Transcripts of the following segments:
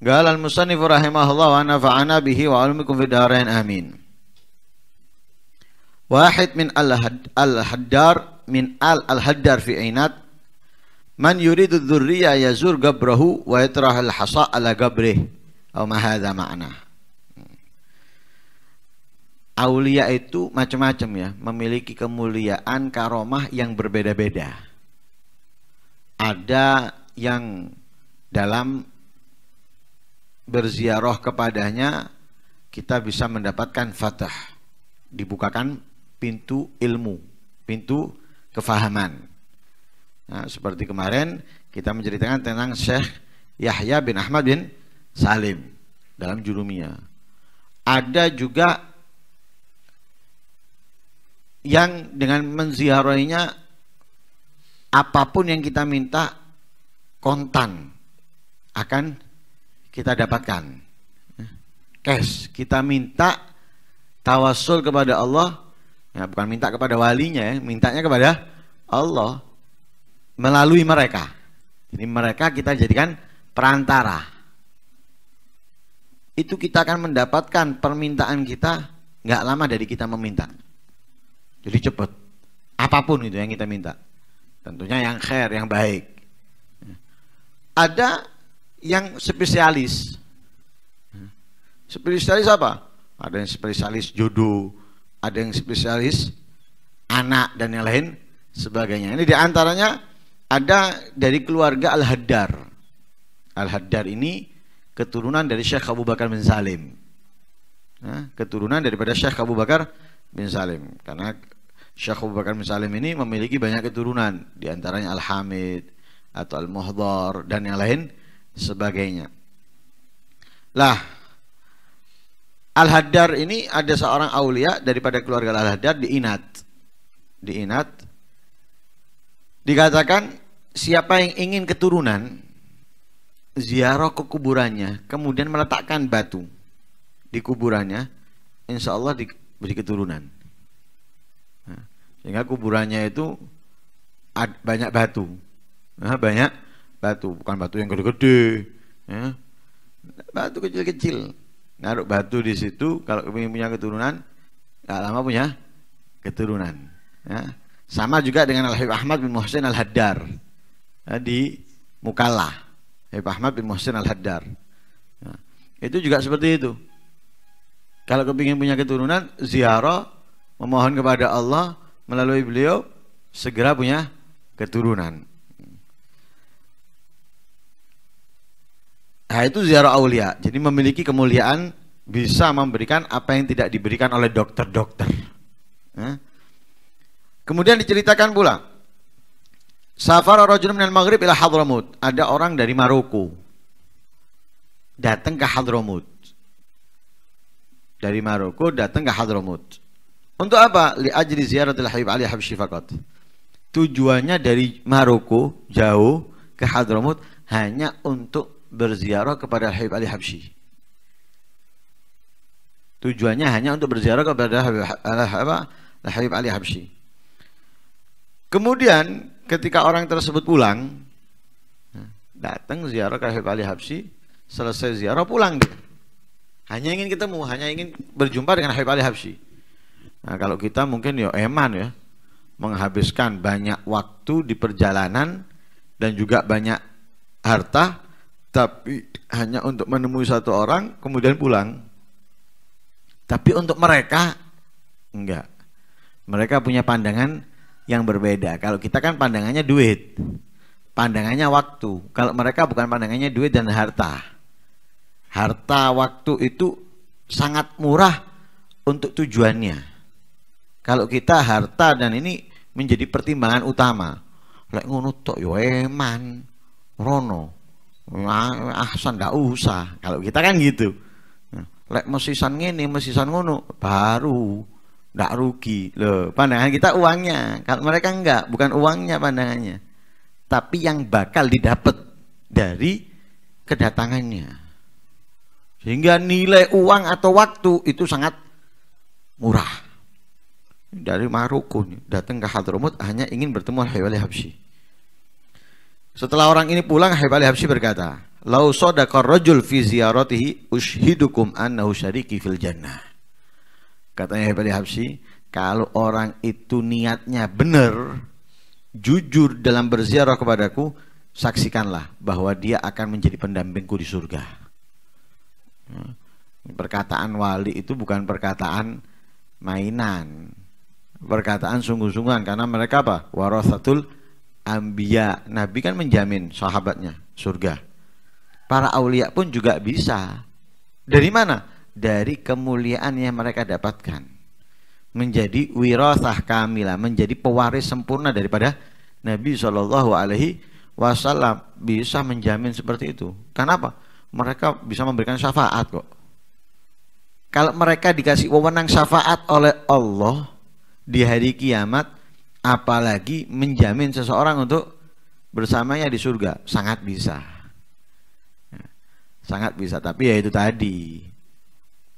قال المصنف رحمه الله ونفعنا به وعلمكم في الدارين آمين واحد من الحدار من آل الحدار في عينات من يريد الذرية يزور قبره ويطرح الحصى على قبره أو ما هذا معناه Aulia itu macam-macam ya, memiliki kemuliaan karomah yang berbeda-beda. Ada yang dalam berziarah kepadanya kita bisa mendapatkan fatah dibukakan pintu ilmu pintu kefahaman nah, seperti kemarin kita menceritakan tentang Syekh Yahya bin Ahmad bin Salim dalam jurumia ada juga yang dengan menziarahinya apapun yang kita minta kontan akan kita dapatkan. Cash, kita minta tawasul kepada Allah, ya, bukan minta kepada walinya ya, mintanya kepada Allah melalui mereka. Jadi mereka kita jadikan perantara. Itu kita akan mendapatkan permintaan kita nggak lama dari kita meminta. Jadi cepet Apapun itu yang kita minta. Tentunya yang khair, yang baik. Ada yang spesialis. Spesialis apa? Ada yang spesialis jodoh, ada yang spesialis anak dan yang lain sebagainya. Ini diantaranya ada dari keluarga Al-Haddar. Al-Haddar ini keturunan dari Syekh Abu Bakar bin Salim. Ya, keturunan daripada Syekh Abu Bakar bin Salim. Karena Syekh Abu Bakar bin Salim ini memiliki banyak keturunan. Di antaranya Al-Hamid atau Al-Muhdar dan yang lain sebagainya. Lah, Al-Haddar ini ada seorang aulia daripada keluarga Al-Haddar di Inat. Di Inat dikatakan siapa yang ingin keturunan ziarah ke kuburannya, kemudian meletakkan batu di kuburannya, insya Allah diberi keturunan. Nah, sehingga kuburannya itu banyak batu, nah, banyak batu bukan batu yang gede-gede ya. batu kecil-kecil naruh batu di situ kalau ingin punya keturunan gak lama punya keturunan ya. sama juga dengan Al ya, Habib Ahmad bin Muhsin Al Haddar ya, di Mukalla Habib Ahmad bin Muhsin Al Haddar ya. itu juga seperti itu kalau kepingin punya keturunan ziarah memohon kepada Allah melalui beliau segera punya keturunan Nah itu ziarah aulia. Jadi memiliki kemuliaan bisa memberikan apa yang tidak diberikan oleh dokter-dokter. Ya. Kemudian diceritakan pula Safar rajul minal maghrib ila Hadramut. Ada orang dari Maroko datang ke Hadramut. Dari Maroko datang ke Hadramut. Untuk apa? Li ajri ziaratil Habib Ali Habsyi faqat. Tujuannya dari Maroko jauh ke Hadramut hanya untuk berziarah kepada Habib Ali Habsyi. Tujuannya hanya untuk berziarah kepada eh, Habib Ali Habsyi. Kemudian ketika orang tersebut pulang, datang ziarah ke Habib Ali Habsyi, selesai ziarah pulang dia. Hanya ingin ketemu, hanya ingin berjumpa dengan Habib Ali Habsyi. Nah, kalau kita mungkin ya eman ya, menghabiskan banyak waktu di perjalanan dan juga banyak harta tapi hanya untuk menemui satu orang kemudian pulang. Tapi untuk mereka enggak. Mereka punya pandangan yang berbeda. Kalau kita kan pandangannya duit, pandangannya waktu. Kalau mereka bukan pandangannya duit dan harta. Harta waktu itu sangat murah untuk tujuannya. Kalau kita harta dan ini menjadi pertimbangan utama. Lek ngono tok yo eman rono ah, ahsan nggak usah kalau kita kan gitu nah, lek mesisan ngene mesisan ngono baru ndak rugi loh pandangan kita uangnya kalau mereka enggak bukan uangnya pandangannya tapi yang bakal didapat dari kedatangannya sehingga nilai uang atau waktu itu sangat murah dari Maroko datang ke Hadramut hanya ingin bertemu al Habsyi setelah orang ini pulang, Habib Ali Habsyi berkata, "Lau sadaqar rajul fi ziyaratihi ushidukum annahu syariki fil jannah." Katanya Habib Ali Habsyi, kalau orang itu niatnya benar, jujur dalam berziarah kepadaku, saksikanlah bahwa dia akan menjadi pendampingku di surga. Hmm. Perkataan wali itu bukan perkataan mainan, perkataan sungguh-sungguhan karena mereka apa? Warasatul ambia, nabi kan menjamin sahabatnya surga. Para aulia pun juga bisa. Dari mana? Dari kemuliaan yang mereka dapatkan. Menjadi wirasah kamilah, menjadi pewaris sempurna daripada Nabi Shallallahu alaihi wasallam bisa menjamin seperti itu. Kenapa? Mereka bisa memberikan syafaat kok. Kalau mereka dikasih wewenang syafaat oleh Allah di hari kiamat, apalagi menjamin seseorang untuk bersamanya di surga sangat bisa sangat bisa tapi ya itu tadi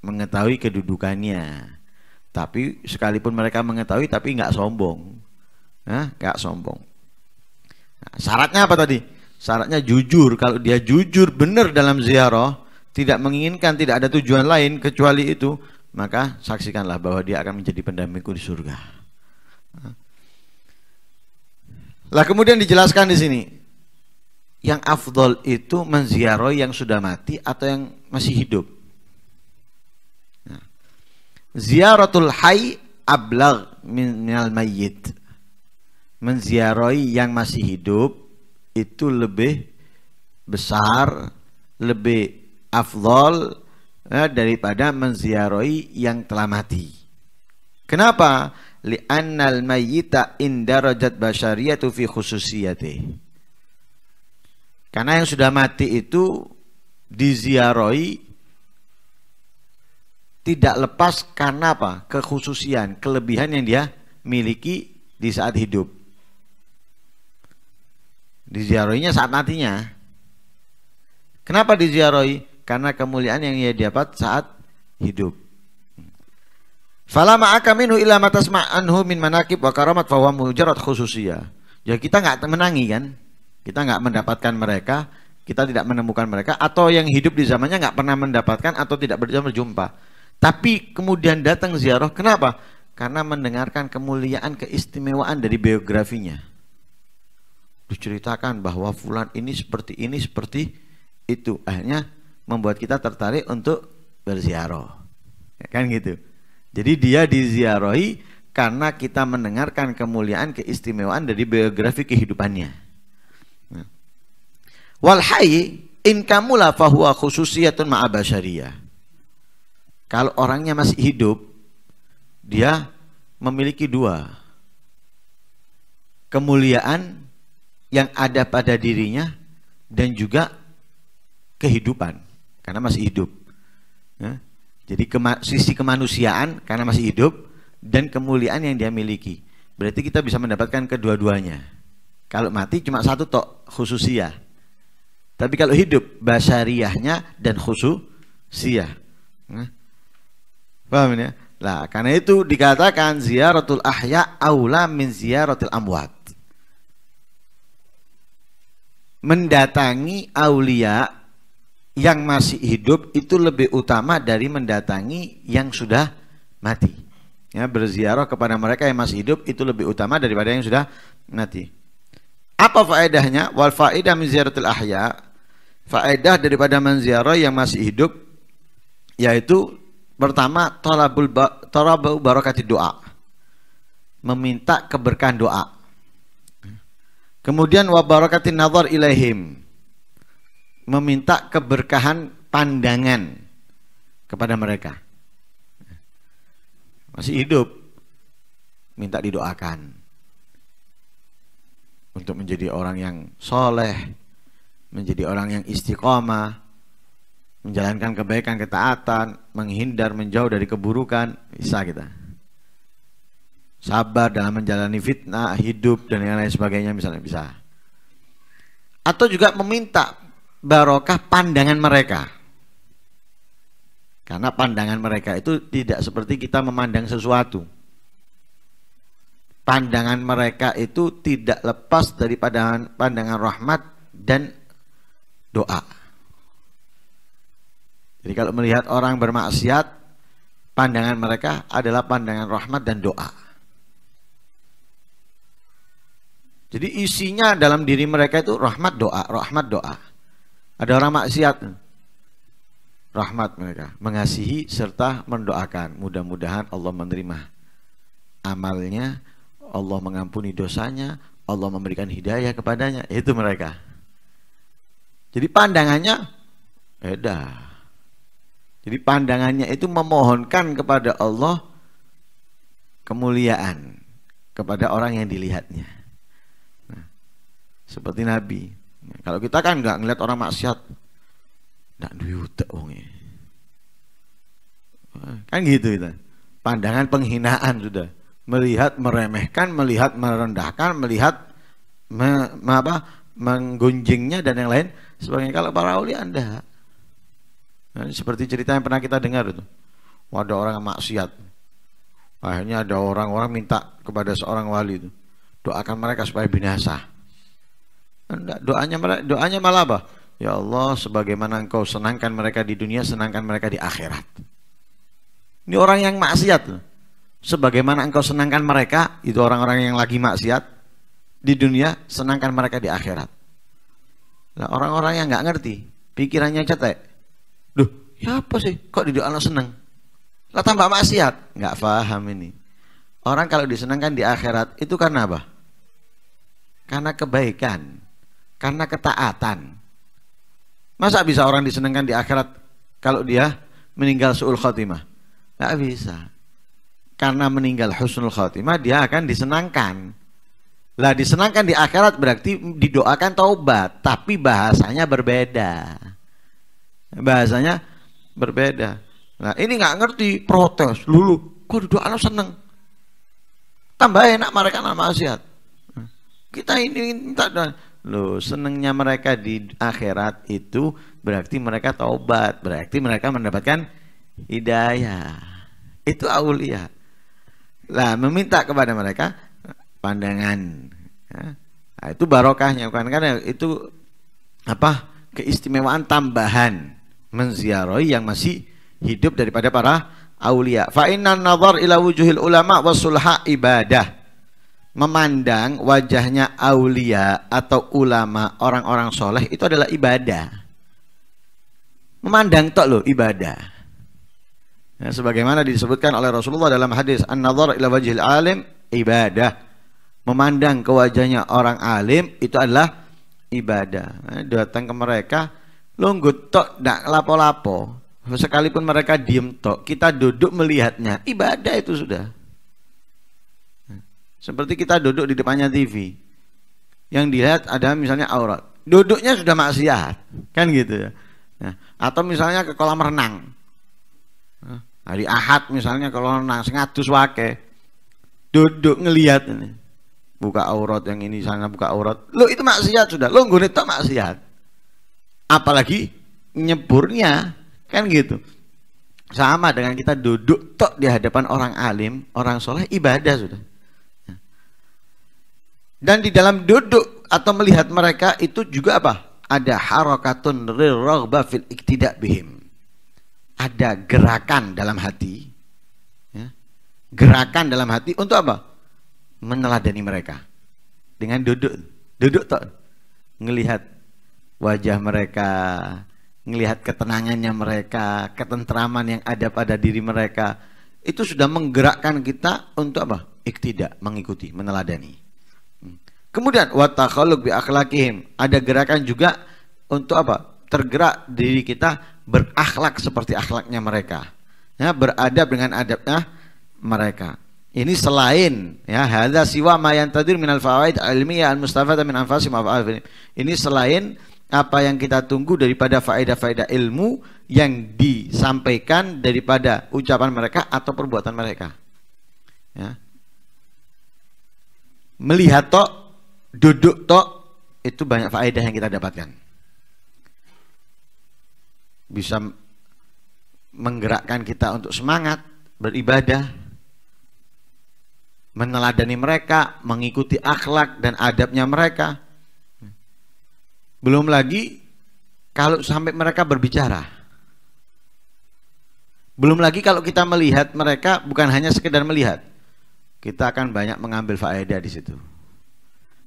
mengetahui kedudukannya tapi sekalipun mereka mengetahui tapi nggak sombong nah, nggak sombong nah, syaratnya apa tadi syaratnya jujur kalau dia jujur benar dalam ziarah tidak menginginkan tidak ada tujuan lain kecuali itu maka saksikanlah bahwa dia akan menjadi pendampingku di surga nah, lah kemudian dijelaskan di sini yang afdol itu menziarahi yang sudah mati atau yang masih hidup. Nah. Ziaratul hayy ablag minal mayyit. Menziarahi yang masih hidup itu lebih besar, lebih afdol eh, daripada menziarahi yang telah mati. Kenapa? Li annal mayyita indarajat basyariyatu fi khususiyati karena yang sudah mati itu diziaroi tidak lepas karena apa? kekhususian, kelebihan yang dia miliki di saat hidup. Diziaroinya saat matinya. Kenapa diziaroi? Karena kemuliaan yang ia dapat saat hidup. Fala ma'aka minhu illa matasma' anhu min manakib wa karamat fa huwa mujarrad khususiyah. Ya kita nggak menangi kan? Kita nggak mendapatkan mereka, kita tidak menemukan mereka atau yang hidup di zamannya nggak pernah mendapatkan atau tidak berjumpa. Tapi kemudian datang ziarah, kenapa? Karena mendengarkan kemuliaan, keistimewaan dari biografinya. Diceritakan bahwa fulan ini seperti ini, seperti itu. Akhirnya membuat kita tertarik untuk berziarah. Ya kan gitu. Jadi dia diziarahi karena kita mendengarkan kemuliaan keistimewaan dari biografi kehidupannya. Walhayi in kamula fahuwa khususiyatun ma'abasyariyah. Kalau orangnya masih hidup, dia memiliki dua. Kemuliaan yang ada pada dirinya dan juga kehidupan karena masih hidup. Ya jadi kema sisi kemanusiaan karena masih hidup dan kemuliaan yang dia miliki. Berarti kita bisa mendapatkan kedua-duanya. Kalau mati cuma satu tok khususia. Tapi kalau hidup basariahnya dan khususia. Paham ya? Lah, karena itu dikatakan ziaratul ahya aula min ziaratul amwat. Mendatangi aulia yang masih hidup itu lebih utama dari mendatangi yang sudah mati. Ya, berziarah kepada mereka yang masih hidup itu lebih utama daripada yang sudah mati. Apa faedahnya? Wal faedah min ziyaratil ahya. Faedah daripada menziarah yang masih hidup yaitu pertama talabul ba talabul barakati doa. Meminta keberkahan doa. Kemudian wa barakatin nazar ilaihim meminta keberkahan pandangan kepada mereka. Masih hidup, minta didoakan untuk menjadi orang yang soleh, menjadi orang yang istiqomah, menjalankan kebaikan, ketaatan, menghindar, menjauh dari keburukan, bisa kita. Sabar dalam menjalani fitnah, hidup, dan lain-lain sebagainya misalnya bisa. Atau juga meminta barokah pandangan mereka. Karena pandangan mereka itu tidak seperti kita memandang sesuatu. Pandangan mereka itu tidak lepas dari pandangan, pandangan rahmat dan doa. Jadi kalau melihat orang bermaksiat, pandangan mereka adalah pandangan rahmat dan doa. Jadi isinya dalam diri mereka itu rahmat doa, rahmat doa. Ada orang maksiat. Rahmat mereka, mengasihi serta mendoakan. Mudah-mudahan Allah menerima amalnya, Allah mengampuni dosanya, Allah memberikan hidayah kepadanya. Itu mereka. Jadi pandangannya beda. Jadi pandangannya itu memohonkan kepada Allah kemuliaan kepada orang yang dilihatnya. Nah, seperti Nabi, kalau kita kan nggak ngeliat orang maksiat, nggak diutek uangnya, Kan gitu itu. Pandangan penghinaan sudah. Melihat meremehkan, melihat merendahkan, melihat me, me apa, menggunjingnya dan yang lain Sebagai Kalau para uli anda nah, seperti cerita yang pernah kita dengar itu. ada orang yang maksiat. Akhirnya ada orang-orang minta kepada seorang wali itu. Doakan mereka supaya binasa. Enggak, doanya doanya malah apa? Ya Allah, sebagaimana Engkau senangkan mereka di dunia, senangkan mereka di akhirat. Ini orang yang maksiat. Sebagaimana Engkau senangkan mereka, itu orang-orang yang lagi maksiat di dunia, senangkan mereka di akhirat. Nah, orang-orang yang nggak ngerti, pikirannya cetek. Duh, ya apa sih? Kok di doa senang? Lah tambah maksiat. Nggak paham ini. Orang kalau disenangkan di akhirat itu karena apa? Karena kebaikan karena ketaatan. Masa bisa orang disenangkan di akhirat kalau dia meninggal su'ul khotimah? Tidak bisa. Karena meninggal husnul khotimah, dia akan disenangkan. Lah disenangkan di akhirat berarti didoakan taubat, tapi bahasanya berbeda. Bahasanya berbeda. Nah ini nggak ngerti protes lulu. Kok duduk lo seneng? Tambah enak mereka nama asyad. Kita ini minta dan Loh, senangnya mereka di akhirat itu berarti mereka taubat, berarti mereka mendapatkan hidayah. Itu aulia. Lah, meminta kepada mereka pandangan. Ya. Nah, itu barokahnya bukan karena itu apa? keistimewaan tambahan menziarahi yang masih hidup daripada para aulia. Fa nazar ila wujuhil ulama wasulha ibadah memandang wajahnya aulia atau ulama orang-orang soleh itu adalah ibadah memandang tok loh ibadah ya, sebagaimana disebutkan oleh Rasulullah dalam hadis an-nazar ila wajil alim ibadah memandang ke wajahnya orang alim itu adalah ibadah nah, datang ke mereka lunggut tok ndak lapo-lapo sekalipun mereka diem tok kita duduk melihatnya ibadah itu sudah seperti kita duduk di depannya TV. Yang dilihat ada misalnya aurat. Duduknya sudah maksiat, kan gitu ya. ya. atau misalnya ke kolam renang. Nah, hari Ahad misalnya kolam renang sengatus wake. Duduk ngelihat ini. Buka aurat yang ini sana buka aurat. Lo itu maksiat sudah. Lo itu maksiat. Apalagi nyeburnya, kan gitu. Sama dengan kita duduk tok di hadapan orang alim, orang soleh ibadah sudah dan di dalam duduk atau melihat mereka itu juga apa? Ada harokatun rirogba fil iktidak bihim. Ada gerakan dalam hati. Ya. Gerakan dalam hati untuk apa? Meneladani mereka. Dengan duduk. Duduk tak? Ngelihat wajah mereka. Ngelihat ketenangannya mereka. Ketentraman yang ada pada diri mereka. Itu sudah menggerakkan kita untuk apa? Iktidak, mengikuti, meneladani. Kemudian watakhalluq bi akhlakihim. Ada gerakan juga untuk apa? Tergerak diri kita berakhlak seperti akhlaknya mereka. Ya, beradab dengan adabnya mereka. Ini selain ya hadza siwa ma yantadir minal fawaid ilmiyah al mustafada min anfasi Ini selain apa yang kita tunggu daripada faedah-faedah ilmu yang disampaikan daripada ucapan mereka atau perbuatan mereka. Ya. Melihat tok duduk tok itu banyak faedah yang kita dapatkan. Bisa menggerakkan kita untuk semangat beribadah, meneladani mereka, mengikuti akhlak dan adabnya mereka. Belum lagi kalau sampai mereka berbicara. Belum lagi kalau kita melihat mereka bukan hanya sekedar melihat. Kita akan banyak mengambil faedah di situ.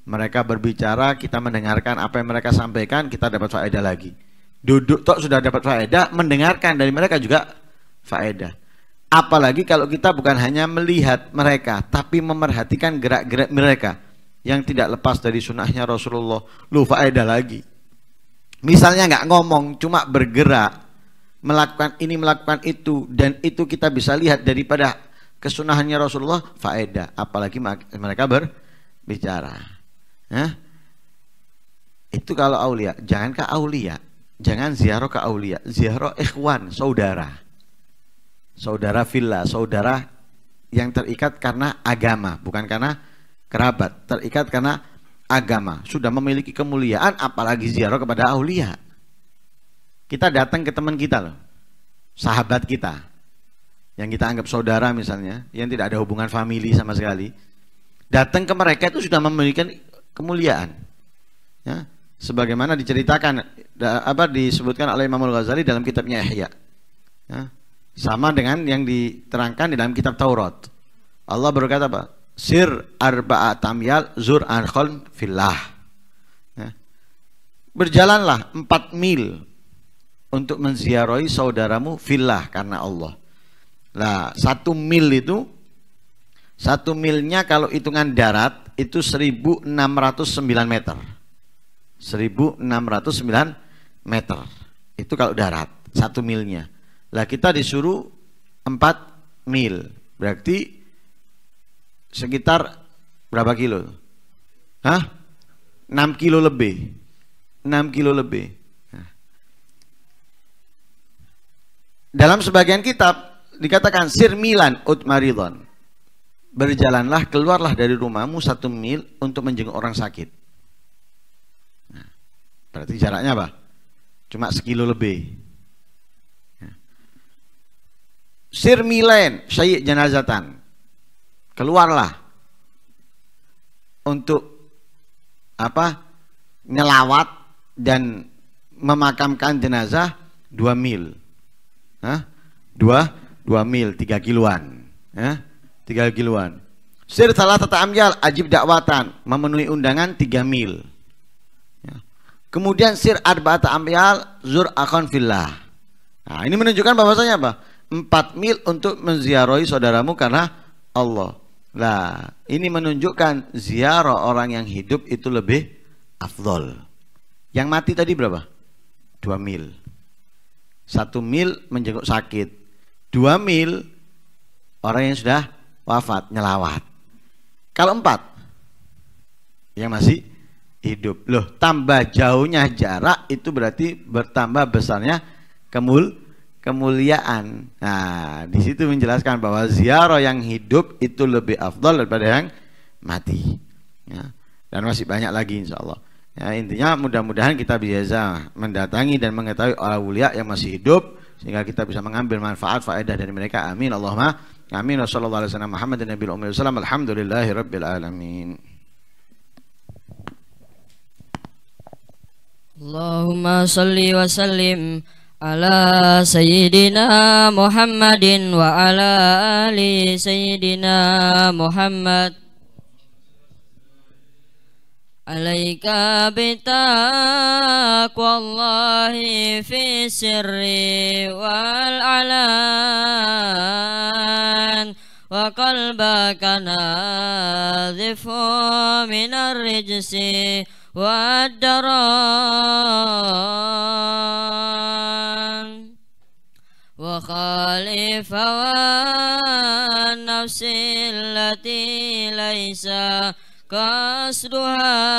Mereka berbicara, kita mendengarkan apa yang mereka sampaikan, kita dapat faedah lagi. Duduk tok sudah dapat faedah, mendengarkan dari mereka juga faedah. Apalagi kalau kita bukan hanya melihat mereka, tapi memerhatikan gerak-gerak mereka yang tidak lepas dari sunnahnya Rasulullah. Lu faedah lagi. Misalnya nggak ngomong, cuma bergerak, melakukan ini, melakukan itu, dan itu kita bisa lihat daripada kesunahannya Rasulullah, faedah. Apalagi mereka berbicara. Nah, Itu kalau aulia, jangan ke aulia, jangan ziarah ke aulia, ziarah ikhwan, saudara. Saudara villa, saudara yang terikat karena agama, bukan karena kerabat, terikat karena agama. Sudah memiliki kemuliaan apalagi ziarah kepada aulia. Kita datang ke teman kita loh. Sahabat kita. Yang kita anggap saudara misalnya, yang tidak ada hubungan family sama sekali. Datang ke mereka itu sudah memiliki kemuliaan. Ya, sebagaimana diceritakan apa disebutkan oleh Imam Al-Ghazali dalam kitabnya Ihya. Ya, sama dengan yang diterangkan di dalam kitab Taurat. Allah berkata apa? Sir arba'atamyal tamyal zur arkhon fillah. Ya. Berjalanlah empat mil untuk menziarahi saudaramu fillah karena Allah. Lah, satu mil itu satu milnya kalau hitungan darat itu 1609 meter 1609 meter itu kalau darat satu milnya lah kita disuruh 4 mil berarti sekitar berapa kilo Hah? 6 kilo lebih 6 kilo lebih nah. dalam sebagian kitab dikatakan sirmilan utmaridon berjalanlah, keluarlah dari rumahmu satu mil untuk menjenguk orang sakit. Nah, berarti jaraknya apa? Cuma sekilo lebih. Nah. Sir milen, syait janazatan. Keluarlah untuk apa? Nyelawat dan memakamkan jenazah dua mil. Hah? Dua, dua mil, tiga kiloan. Hah? tiga kiloan. Sir salah tata amyal ajib dakwatan memenuhi undangan tiga mil. Ya. Kemudian sir arba'ata amyal zur akon villa Nah, ini menunjukkan bahwasanya apa? Empat mil untuk menziarahi saudaramu karena Allah. Nah, ini menunjukkan ziarah orang yang hidup itu lebih afdol. Yang mati tadi berapa? Dua mil. Satu mil menjenguk sakit. Dua mil orang yang sudah wafat nyelawat. Kalau empat yang masih hidup. Loh, tambah jauhnya jarak itu berarti bertambah besarnya kemul kemuliaan. Nah, di situ menjelaskan bahwa ziarah yang hidup itu lebih afdal daripada yang mati. Ya. Dan masih banyak lagi insya Allah. Ya, intinya mudah-mudahan kita bisa mendatangi dan mengetahui orang mulia yang masih hidup sehingga kita bisa mengambil manfaat faedah dari mereka. Amin. Allahumma آمين وصلى الله على سيدنا محمد النبي الأمي وسلم الحمد لله رب العالمين اللهم صل وسلم على سيدنا محمد وعلى آل سيدنا محمد عليك بتقوى الله في السر وعلى كنازف من الرجس والدران وخالف النفس التي ليس قصدها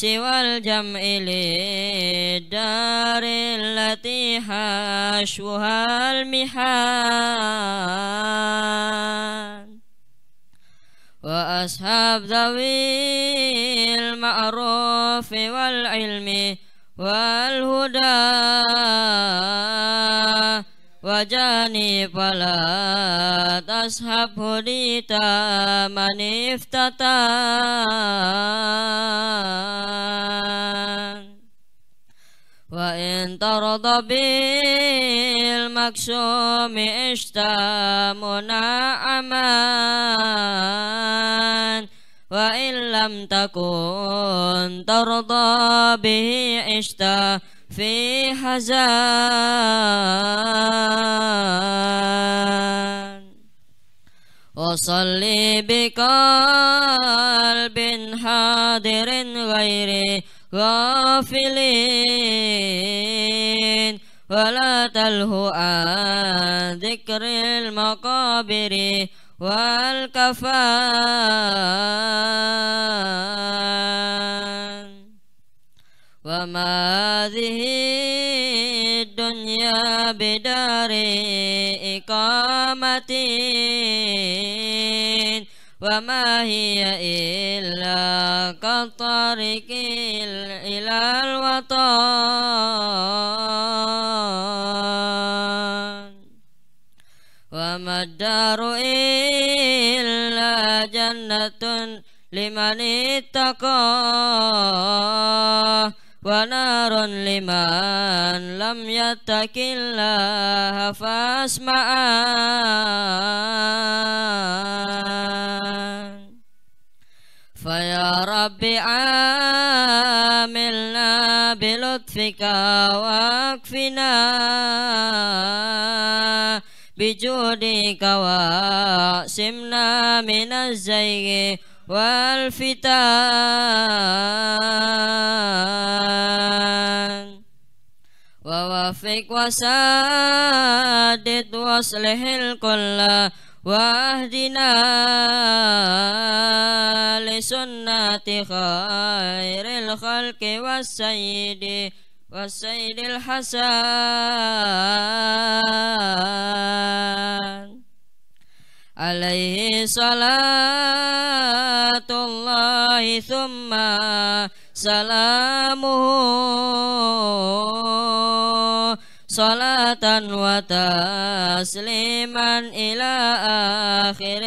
siwal jam'i dari lati hashwuhal mihan wa ashab dhawil ma'rufi wal ilmi wal huda wajani fala tashabu maniftatan Wa in tarada bil maksumi ishta muna'aman Wa ilam takun tarada bihi ista في حزان وصلي بقلب حاضر غير غافلين ولا تلهو عن ذكر المقابر والكفان wa ma zihi dunya bidari iqamatin wa ma hiya illa qatarikil ilal watan wa illa jannatun limanittaqah ونار لمن لم يتق الله فاسمعان فيا رب عاملنا بلطفك واكفنا بجودك واقسمنا من الزيغ والفتان ووفق وسادد واصلح الكل واهدنا لسنة خير الخلق والسيد والسيد الحسن alaihi salatullahi thumma salamuhu salatan wa tasliman ila akhir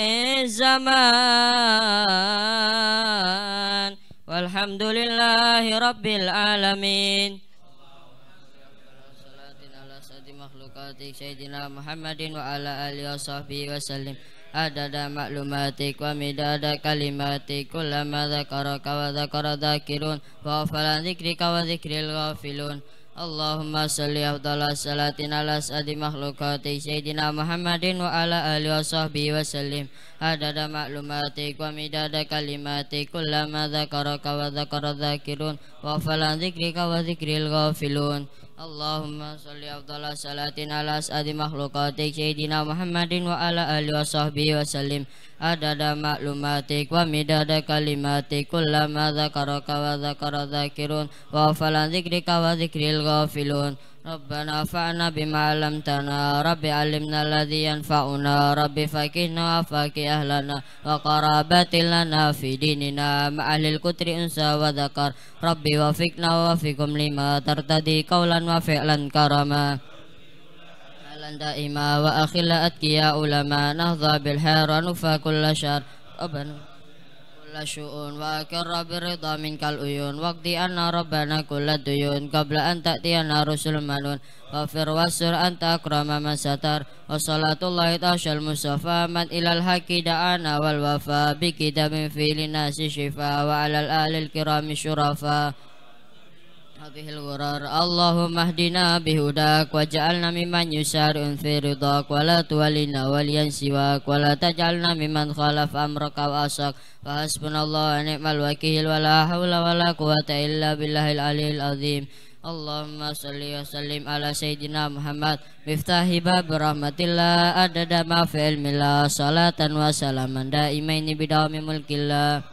zaman walhamdulillahi rabbil alamin Sayyidina Muhammadin wa ala alihi wa sahbihi wa sallim ada maklumatik wa midada kalimatik kullama dzakaraka wa dzakara dzakirun wa fala dzikrika wa dzikril ghafilun Allahumma salli afdala salatin ala sadi makhlukati Sayyidina Muhammadin wa ala alihi wa sahbihi wa sallim Adada maklumati wa midada kalimati Kullama dhakaraka wa dhakara dhakirun Wa falan dhikrika Allahumma salli afdala salatin ala sa'adi makhlukatik Sayyidina Muhammadin wa ala ahli wa sahbihi wa salim Adada maklumatik wa midada kalimatik Kullama zakaraka wa zakara zakirun Wa falan zikrika wa zikril ghafilun ربنا فعنا بما علمتنا رب علمنا الذي ينفعنا رب فكنا فكي أهلنا وقرابات لنا في ديننا مع أهل الكتر أنسى وذكر ربي وفقنا وفقكم لما ترتدي قولا وفعلا كرما أهلا دائما وأخلا أتكيا علما نهضى بالحير ونفى كل شر ربنا كل شؤون وأكر بالرضا منك الأيون واقض أن ربنا كل الديون قبل أن تأتينا رسل منون غفر واستر أنت أكرم من ستر وصلاة الله تعشى المصطفى من إلى الحق دعانا والوفاء بكتاب في للناس شفاء وعلى الآل الكرام شرفاء hadhil ghurar Allahumma ihdina bihudak waj'alna mimman yusharun fi ridak wa la tuwallina waliyan siwak wa la taj'alna mimman asak wa hasbunallahu wa ni'mal wakil wa la hawla wa la azim Allahumma salli wa sallim Muhammad miftahi bab rahmatillah adada ma fi ilmillah salatan wa salaman daimaini bidawmi mulkillah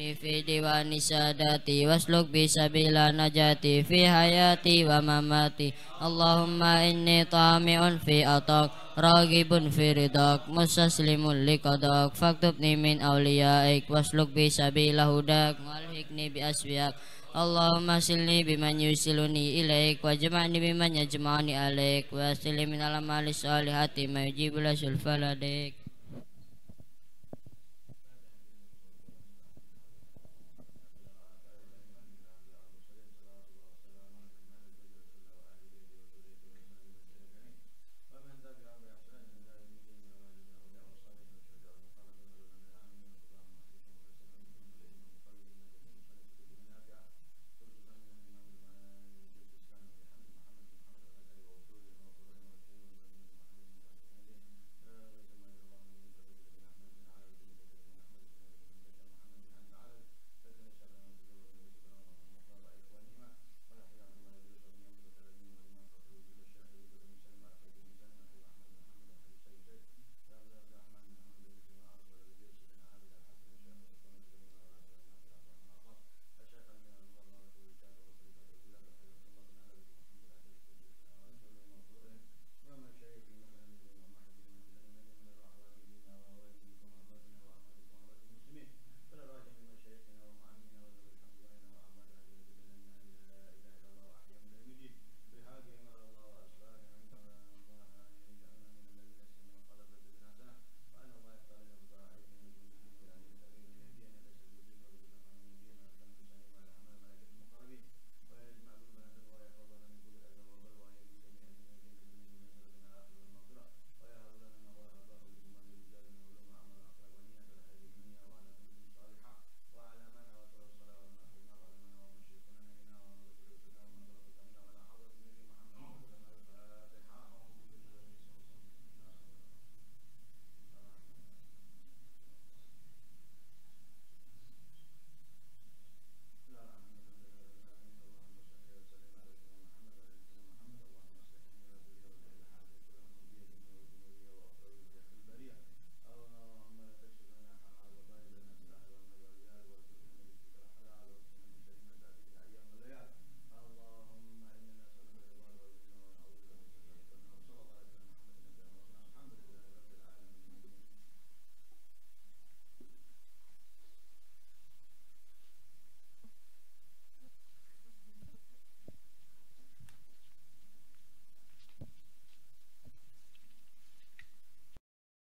Fi wa nisadati Wasluk bisa bila najati Fi hayati wa mamati Allahumma inni tami'un fi atak Ragibun fi ridak Musaslimun likadak Faktubni min awliyaik Wasluk bisa bila hudak Walhikni bi asbiak Allahumma silni biman yusiluni ilaik Wajma'ni biman yajma'ni alaik Wasili min alamali salihati Mayujibu lasul faladik